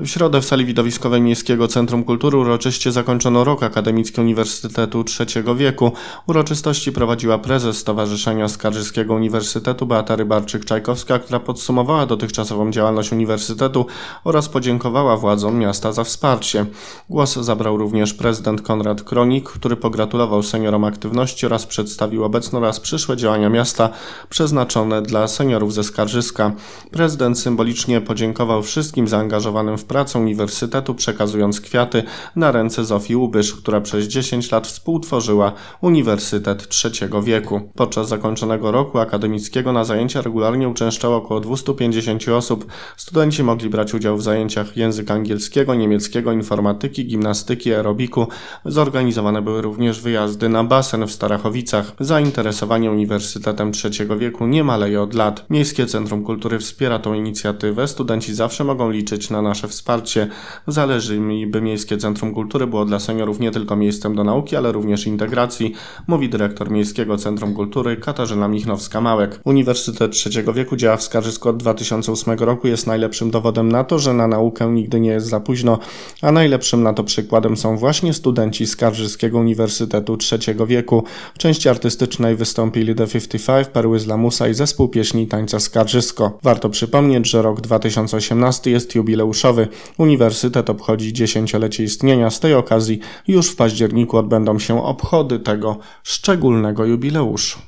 W środę w sali widowiskowej Miejskiego Centrum Kultury uroczyście zakończono rok akademicki Uniwersytetu III wieku. Uroczystości prowadziła prezes Stowarzyszenia Skarżyskiego Uniwersytetu Beata Rybarczyk-Czajkowska, która podsumowała dotychczasową działalność uniwersytetu oraz podziękowała władzom miasta za wsparcie. Głos zabrał również prezydent Konrad Kronik, który pogratulował seniorom aktywności oraz przedstawił obecne oraz przyszłe działania miasta przeznaczone dla seniorów ze Skarżyska. Prezydent symbolicznie podziękował wszystkim zaangażowanym w pracą Uniwersytetu, przekazując kwiaty na ręce Zofii Ubysz, która przez 10 lat współtworzyła Uniwersytet III wieku. Podczas zakończonego roku akademickiego na zajęcia regularnie uczęszczało około 250 osób. Studenci mogli brać udział w zajęciach języka angielskiego, niemieckiego, informatyki, gimnastyki, aerobiku. Zorganizowane były również wyjazdy na basen w Starachowicach. Zainteresowanie Uniwersytetem III wieku nie maleje od lat. Miejskie Centrum Kultury wspiera tą inicjatywę. Studenci zawsze mogą liczyć na nasze wsparcie wsparcie. Zależy mi, by Miejskie Centrum Kultury było dla seniorów nie tylko miejscem do nauki, ale również integracji, mówi dyrektor Miejskiego Centrum Kultury Katarzyna Michnowska-Małek. Uniwersytet III wieku działa w Skarżysku od 2008 roku, jest najlepszym dowodem na to, że na naukę nigdy nie jest za późno, a najlepszym na to przykładem są właśnie studenci Skarżyskiego Uniwersytetu III wieku. W części artystycznej wystąpili The 55, Perły z Lamusa i zespół pieśni i tańca Skarżysko. Warto przypomnieć, że rok 2018 jest jubileuszowy. Uniwersytet obchodzi dziesięciolecie istnienia. Z tej okazji już w październiku odbędą się obchody tego szczególnego jubileuszu.